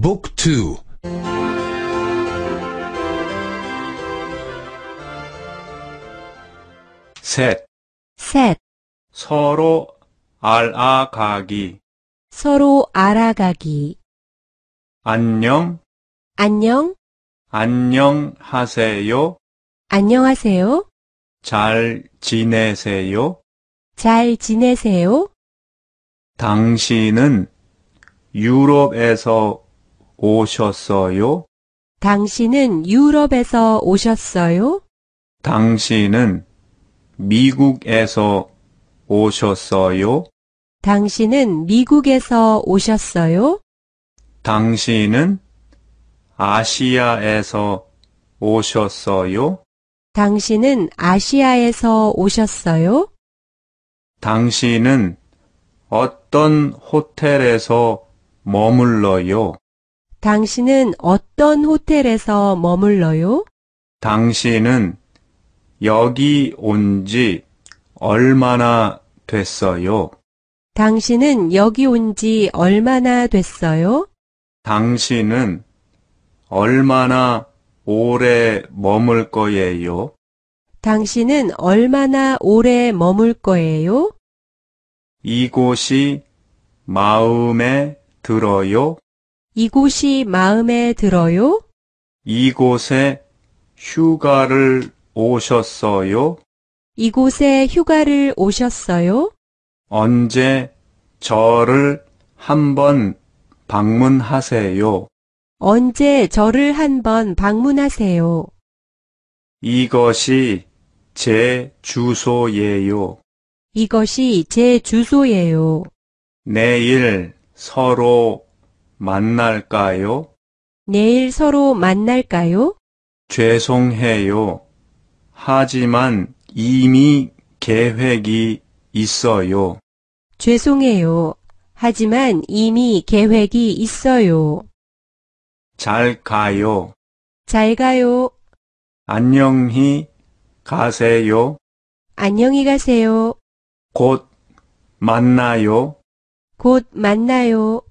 บุ๊กท셋셋 서로 알아가기 서로 알아가기 안녕 안녕 안녕하세요 안녕하세요 잘 지내세요 잘 지내세요 당신은 유럽에서 오셨어요? 당신은 유럽에서 오셨어요? 당신은 미국에서 오셨어요? 당신은 미국에서 오셨어요? 당신은 아시아에서 오셨어요? 당신은 아시아에서 오셨어요? 당신은 어떤 호텔에서 머물러요? 당신은 어떤 호텔에서 머물러요? 당신은 여기 온 지 얼마나 됐어요? 당신은 여기 온 지 얼마나 됐어요? 당신은 얼마나 오래 머물 거예요? 당신은 얼마나 오래 머물 거예요? 이곳이 마음에 들어요? 이곳이 마음에 들어요? 이곳에 휴가를 오셨어요? 이곳에 휴가를 오셨어요? 언제 저를 한번 방문하세요? 언제 저를 한번 방문하세요? 이것이 제 주소예요. 이것이 제 주소예요. 내일 서로 만날까요? 내일 서로 만날까요? 죄송해요. 하지만 이미 계획이 있어요. 죄송해요. 하지만 이미 계획이 있어요. 잘 가요. 잘 가요. 안녕히 가세요. 안녕히 가세요. 곧 만나요. 곧 만나요.